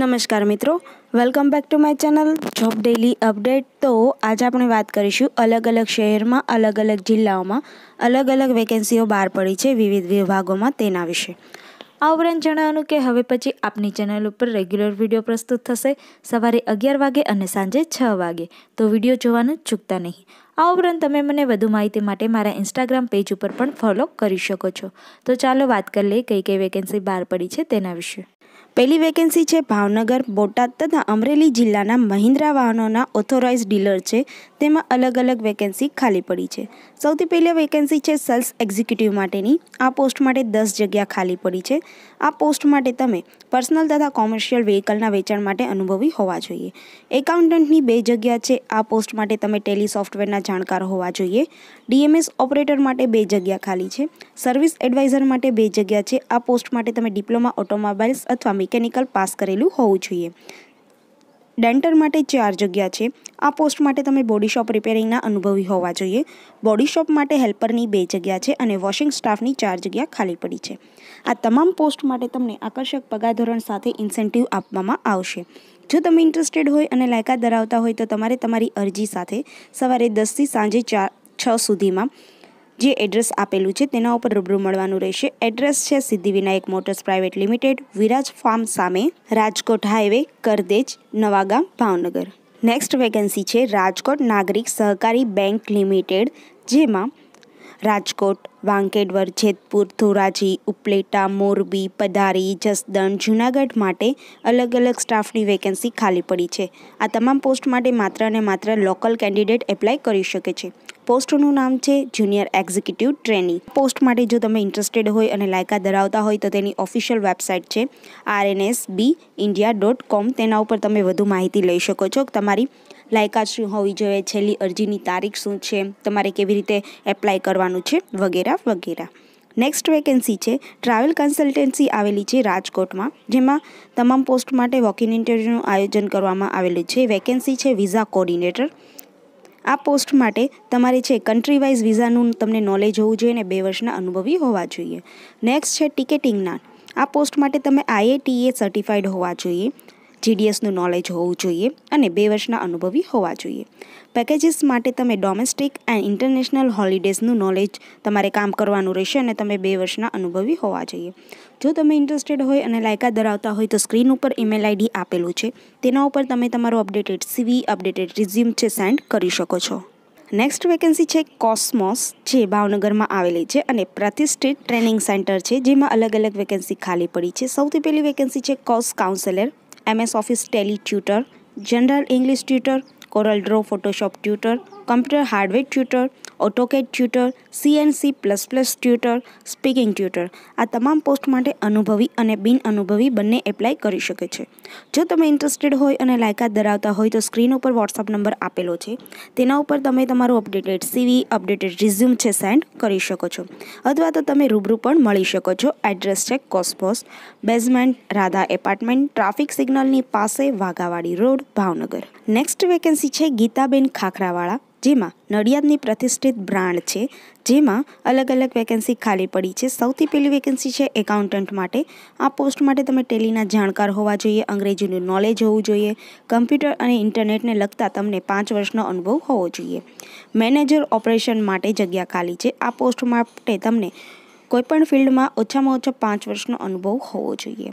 નમસ્કાર મિત્રો welcome back to my channel job daily update તો આજે આપણે વાત કરીશું અલગ અલગ શહેરમાં અલગ અલગ જિલ્લાઓમાં અલગ અલગ વેકેન્સીઓ બહાર પડી છે વિવિધ વિભાગોમાં તેના વિશે આ ઉપરાંત જણાવવાનું કે હવે પછી આપની ચેનલ ઉપર રેગ્યુલર વિડીયો પ્રસ્તુત થશે સવારે અગિયાર વાગે અને સાંજે છ વાગે તો વિડીયો જોવાનું ચૂકતા નહીં આ ઉપરાંત તમે મને વધુ માહિતી માટે મારા ઇન્સ્ટાગ્રામ પેજ ઉપર પણ ફોલો કરી શકો છો તો ચાલો વાત કરી લઈએ કઈ કઈ વેકેન્સી બહાર પડી છે તેના વિશે પહેલી વેકેન્સી છે ભાવનગર બોટાદ તથા અમરેલી જિલ્લાના મહિન્દ્રા વાહનોના ઓથોરાઇઝ ડીલર છે તેમાં અલગ અલગ વેકેન્સી ખાલી પડી છે સૌથી પહેલી વેકેન્સી છે સેલ્સ એક્ઝિક્યુટિવ માટેની આ પોસ્ટ માટે દસ જગ્યા ખાલી પડી છે આ પોસ્ટ માટે તમે પર્સનલ તથા કોમર્શિયલ વ્હીકલના વેચાણ માટે અનુભવી હોવા જોઈએ એકાઉન્ટન્ટની બે જગ્યા છે આ પોસ્ટ માટે તમે ટેલી સોફ્ટવેરના જાણકાર હોવા જોઈએ ડીએમએસ ઓપરેટર માટે બે જગ્યા ખાલી છે સર્વિસ એડવાઇઝર માટે બે જગ્યા છે આ પોસ્ટ માટે તમે ડિપ્લોમા ઓટોમોબાઇલ્સ અથવા મિકેનિકલ પાસ કરેલું હોવું જોઈએ ડેન્ટર માટે ચાર જગ્યા છે આ પોસ્ટ માટે તમે બોડી શોપ રિપેરિંગના અનુભવી હોવા જોઈએ બોડી શોપ માટે હેલ્પરની બે જગ્યા છે અને વોશિંગ સ્ટાફની ચાર જગ્યા ખાલી પડી છે આ તમામ પોસ્ટ માટે તમને આકર્ષક પગાર ધોરણ સાથે ઇન્સેન્ટિવ આપવામાં આવશે જો તમે ઇન્ટરેસ્ટેડ હોય અને લાયકાત ધરાવતા હોય તો તમારે તમારી અરજી સાથે સવારે દસથી સાંજે ચાર છ સુધીમાં જે એડ્રેસ આપેલું છે તેના ઉપર રૂબરૂ મળવાનું રહેશે એડ્રેસ છે Siddhivinayak Motors Private Limited Viraj Farm સામે Rajkot highway Kardej Navagam Bhavnagar next vacancy છે રાજકોટ નાગરિક સહકારી બેંક લિમિટેડ જેમાં રાજકોટ વાંકેડવર જેતપુર ધોરાજી ઉપલેટા મોરબી પધારી જસદણ જૂનાગઢ માટે અલગ અલગ સ્ટાફની વેકેન્સી ખાલી પડી છે આ તમામ પોસ્ટ માટે માત્ર અને માત્ર લોકલ કેન્ડિડેટ એપ્લાય કરી શકે છે પોસ્ટનું નામ છે જુનિયર એક્ઝિક્યુટિવ ટ્રેની પોસ્ટ માટે જો તમે ઇન્ટરેસ્ટેડ હોય અને લાયકાત ધરાવતા હોય તો તેની ઓફિશિયલ વેબસાઇટ છે R N S B India dot com તેના ઉપર તમે વધુ માહિતી લઈ શકો છો તમારી લાયકાત શું હોવી જોઈએ છેલ્લી અરજીની તારીખ શું છે તમારે કેવી રીતે એપ્લાય કરવાનું છે વગેરે વગેરે નેક્સ્ટ વેકેન્સી છે ટ્રાવેલ કન્સલ્ટન્સી આવેલી છે રાજકોટમાં જેમાં તમામ પોસ્ટ માટે વોકિંગ ઇન્ટરવ્યૂનું આયોજન કરવામાં આવેલું છે વેકેન્સી છે વિઝા કોર્ડિનેટર આ પોસ્ટ માટે તમારે છે કન્ટ્રી વાઇઝ વિઝાનું તમને નોલેજ હોવું જોઈએ અને બે વર્ષના અનુભવી હોવા જોઈએ નેક્સ્ટ છે ટિકેટિંગના આ પોસ્ટ માટે તમે આઈઆઈટીએ સર્ટિફાઈડ હોવા જોઈએ જીડીએસનું નોલેજ હોવું જોઈએ અને બે વર્ષના અનુભવી હોવા જોઈએ પેકેજીસ માટે તમે ડોમેસ્ટિક એન્ડ ઇન્ટરનેશનલ હોલિડેઝનું નોલેજ તમારે કામ કરવાનું રહેશે અને તમે બે વર્ષના અનુભવી હોવા જોઈએ જો તમે ઇન્ટરેસ્ટેડ હોય અને લાયકાત ધરાવતા હોય તો સ્ક્રીન ઉપર ઈમેલ આઈડી આપેલું છે તેના ઉપર તમે તમારું અપડેટેડ સીવી અપડેટેડ રિઝ્યુમ છે સેન્ડ કરી શકો છો નેક્સ્ટ વેકેન્સી છે કોસ્મોસ જે ભાવનગરમાં આવેલી છે અને પ્રતિષ્ઠિત ટ્રેનિંગ સેન્ટર છે જેમાં અલગ અલગ વેકેન્સી ખાલી પડી છે સૌથી પહેલી વેકેન્સી છે course counsellor MS Office Tally tutor general English tutor Corel Draw Photoshop tutor computer hardware tutor AutoCAD tutor CNC plus plus tutor speaking tutor આ તમામ પોસ્ટ માટે અનુભવી અને બિન અનુભવી બંને એપ્લાય કરી શકે છે જો તમે ઇન્ટરેસ્ટેડ હોય અને લાયકાત ધરાવતા હોય તો સ્ક્રીન ઉપર વોટ્સઅપ નંબર આપેલો છે તેના ઉપર તમે તમારું અપડેટેડ સીવી અપડેટેડ રિઝ્યુમ છે સેન્ડ કરી શકો છો અથવા તો તમે રૂબરૂ પણ મળી શકો છો એડ્રેસ છે કોસ્પોસ બેઝમેન્ટ રાધા એપાર્ટમેન્ટ ટ્રાફિક સિગ્નલની પાસે Waghawadi road Bhavnagar next vacancy છે ગીતાબેન ખાખરાવાળા જેમાં નડિયાદની પ્રતિષ્ઠિત બ્રાન્ડ છે જેમાં અલગ અલગ વેકેન્સી ખાલી પડી છે સૌથી પહેલી વેકેન્સી છે એકાઉન્ટન્ટ માટે આ પોસ્ટ માટે તમે ટેલીના જાણકાર હોવા જોઈએ અંગ્રેજીનું નોલેજ હોવું જોઈએ કમ્પ્યુટર અને ઇન્ટરનેટને લગતા તમને પાંચ વર્ષનો અનુભવ હોવો જોઈએ મેનેજર ઓપરેશન માટે જગ્યા ખાલી છે આ પોસ્ટ માટે તમને કોઈપણ ફિલ્ડમાં ઓછામાં ઓછા પાંચ વર્ષનો અનુભવ હોવો જોઈએ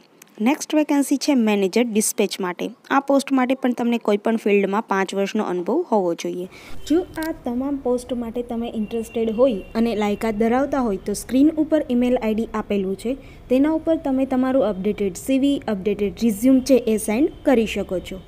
નેક્સ્ટ વેકેન્સી છે મેનેજર ડિસ્પેચ માટે આ પોસ્ટ માટે પણ તમને કોઈપણ ફિલ્ડમાં પાંચ વર્ષનો અનુભવ હોવો જોઈએ જો આ તમામ પોસ્ટ માટે તમે ઇન્ટરેસ્ટેડ હોય અને લાયકાત ધરાવતા હોય તો સ્ક્રીન ઉપર ઈમેલ આઈડી આપેલું છે તેના ઉપર તમે તમારું અપડેટેડ સીવી અપડેટેડ રિઝ્યુમ છે એ સેન્ડ કરી શકો છો